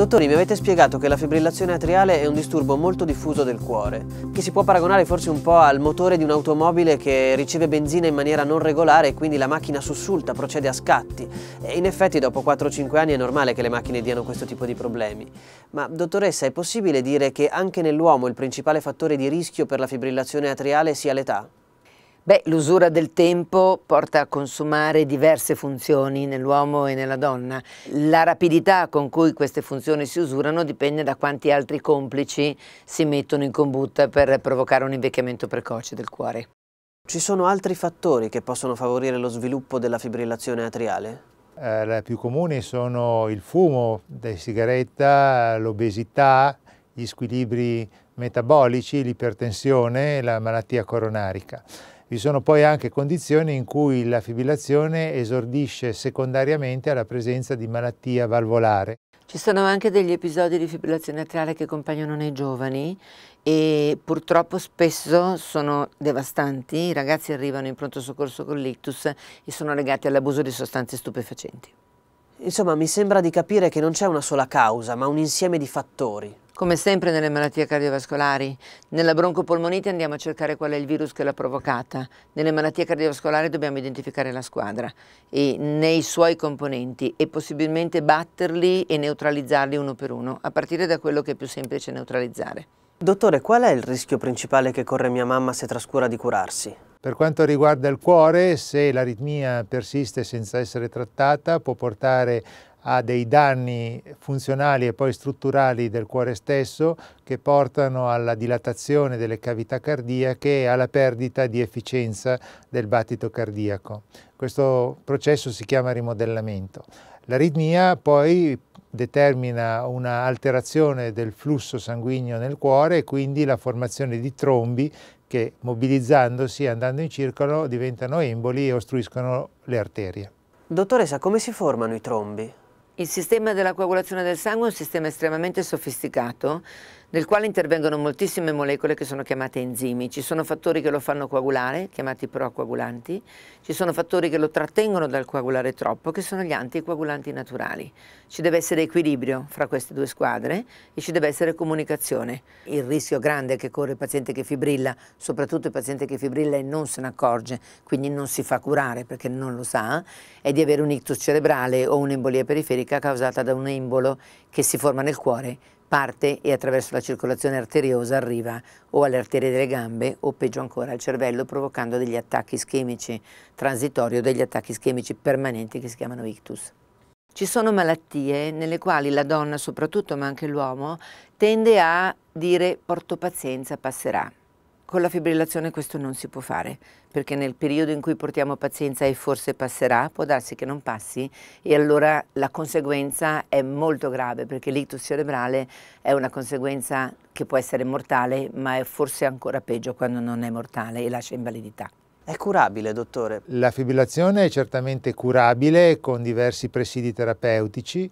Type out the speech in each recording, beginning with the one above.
Dottori, mi avete spiegato che la fibrillazione atriale è un disturbo molto diffuso del cuore, che si può paragonare forse un po' al motore di un'automobile che riceve benzina in maniera non regolare e quindi la macchina sussulta, procede a scatti. E in effetti dopo 4-5 anni è normale che le macchine diano questo tipo di problemi. Ma dottoressa, è possibile dire che anche nell'uomo il principale fattore di rischio per la fibrillazione atriale sia l'età? Beh, l'usura del tempo porta a consumare diverse funzioni nell'uomo e nella donna. La rapidità con cui queste funzioni si usurano dipende da quanti altri complici si mettono in combutta per provocare un invecchiamento precoce del cuore. Ci sono altri fattori che possono favorire lo sviluppo della fibrillazione atriale? Eh, le più comuni sono il fumo, di sigaretta, l'obesità, gli squilibri metabolici, l'ipertensione e la malattia coronarica. Vi sono poi anche condizioni in cui la fibrillazione esordisce secondariamente alla presenza di malattia valvolare. Ci sono anche degli episodi di fibrillazione atriale che compaiono nei giovani e purtroppo spesso sono devastanti, i ragazzi arrivano in pronto soccorso con l'ictus e sono legati all'abuso di sostanze stupefacenti. Insomma, mi sembra di capire che non c'è una sola causa, ma un insieme di fattori. Come sempre nelle malattie cardiovascolari, nella broncopolmonite andiamo a cercare qual è il virus che l'ha provocata, nelle malattie cardiovascolari dobbiamo identificare la squadra e nei suoi componenti e possibilmente batterli e neutralizzarli uno per uno, a partire da quello che è più semplice neutralizzare. Dottore, qual è il rischio principale che corre mia mamma se trascura di curarsi? Per quanto riguarda il cuore, se l'aritmia persiste senza essere trattata può portare a dei danni funzionali e poi strutturali del cuore stesso che portano alla dilatazione delle cavità cardiache e alla perdita di efficienza del battito cardiaco. Questo processo si chiama rimodellamento. L'aritmia poi determina un'alterazione del flusso sanguigno nel cuore e quindi la formazione di trombi che mobilizzandosi andando in circolo diventano emboli e ostruiscono le arterie. Dottoressa, come si formano i trombi? Il sistema della coagulazione del sangue è un sistema estremamente sofisticato nel quale intervengono moltissime molecole che sono chiamate enzimi. Ci sono fattori che lo fanno coagulare, chiamati procoagulanti, ci sono fattori che lo trattengono dal coagulare troppo, che sono gli anticoagulanti naturali. Ci deve essere equilibrio fra queste due squadre e ci deve essere comunicazione. Il rischio grande che corre il paziente che fibrilla, soprattutto il paziente che fibrilla e non se ne accorge, quindi non si fa curare perché non lo sa, è di avere un ictus cerebrale o un'embolia periferica causata da un embolo che si forma nel cuore parte e attraverso la circolazione arteriosa arriva o alle arterie delle gambe o peggio ancora al cervello provocando degli attacchi ischemici transitori o degli attacchi ischemici permanenti che si chiamano ictus. Ci sono malattie nelle quali la donna soprattutto ma anche l'uomo tende a dire porto pazienza passerà con la fibrillazione questo non si può fare, perché nel periodo in cui portiamo pazienza e forse passerà, può darsi che non passi e allora la conseguenza è molto grave, perché l'ictus cerebrale è una conseguenza che può essere mortale, ma è forse ancora peggio quando non è mortale e lascia invalidità. È curabile, dottore? La fibrillazione è certamente curabile con diversi presidi terapeutici,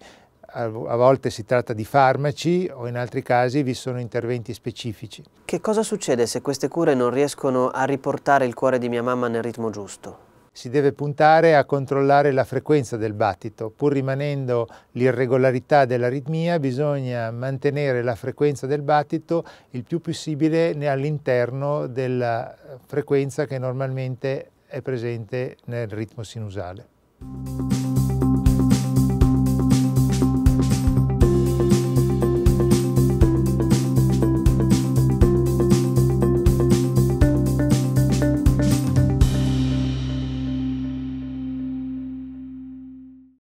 a volte si tratta di farmaci o in altri casi vi sono interventi specifici. Che cosa succede se queste cure non riescono a riportare il cuore di mia mamma nel ritmo giusto? Si deve puntare a controllare la frequenza del battito. Pur rimanendo l'irregolarità dell'aritmia, bisogna mantenere la frequenza del battito il più possibile all'interno della eh, frequenza che normalmente è presente nel ritmo sinusale.